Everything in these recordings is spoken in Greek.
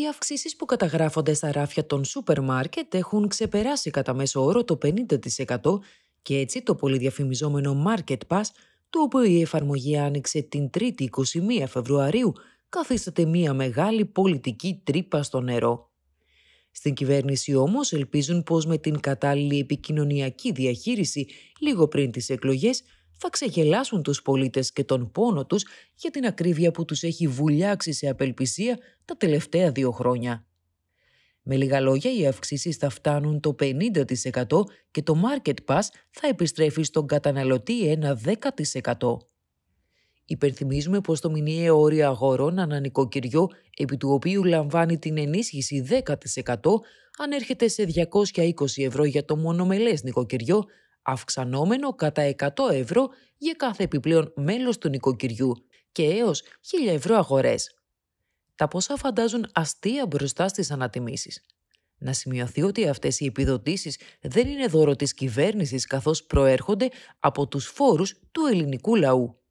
Οι αυξήσεις που καταγράφονται στα ράφια των σούπερ μάρκετ έχουν ξεπεράσει κατά μέσο όρο το 50% και έτσι το πολυδιαφημιζόμενο Market Pass, το οποίο η εφαρμογή άνοιξε την 3η 21 Φεβρουαρίου, καθίσταται μια μεγάλη πολιτική τρύπα στο νερό. Στην κυβέρνηση όμως ελπίζουν πως με την κατάλληλη επικοινωνιακή διαχείριση λίγο πριν τις εκλογές θα ξεγελάσουν τους πολίτες και τον πόνο τους για την ακρίβεια που τους έχει βουλιάξει σε απελπισία τα τελευταία δύο χρόνια. Με λίγα λόγια, οι αυξήσεις θα φτάνουν το 50% και το Market Pass θα επιστρέφει στον καταναλωτή ένα 10%. Υπενθυμίζουμε πως το μηνιαίο όριο αγορών νοικοκυριό, επί του οποίου λαμβάνει την ενίσχυση 10%, αν ανέρχεται σε 220 ευρώ για το μονομελές νοικοκυριό, αυξανόμενο κατά 100 ευρώ για κάθε επιπλέον μέλος του νοικοκυριού και έως 1000 ευρώ αγορές. Τα ποσά φαντάζουν αστεία μπροστά στις ανατιμήσεις. Να σημειωθεί ότι αυτές οι επιδοτήσεις δεν είναι δώρο της κυβέρνησης καθώς προέρχονται από τους φόρους του ελληνικού λαού.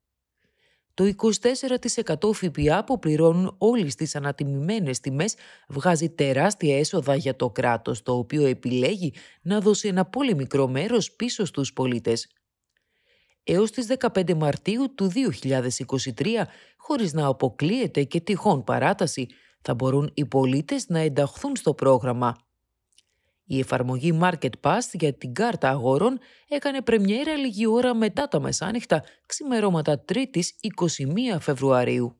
Το 24% ΦΠΑ που πληρώνουν όλες τις ανατιμημένες τιμές βγάζει τεράστια έσοδα για το κράτος, το οποίο επιλέγει να δώσει ένα πολύ μικρό μέρος πίσω στους πολίτες. Έως τις 15 Μαρτίου του 2023, χωρίς να αποκλείεται και τυχόν παράταση, θα μπορούν οι πολίτες να ενταχθούν στο πρόγραμμα. Η εφαρμογή Market Pass για την κάρτα αγορών έκανε πρεμιέρα λίγη ώρα μετά τα μεσάνυχτα, ξημερώματα 3ης 21 Φεβρουαρίου.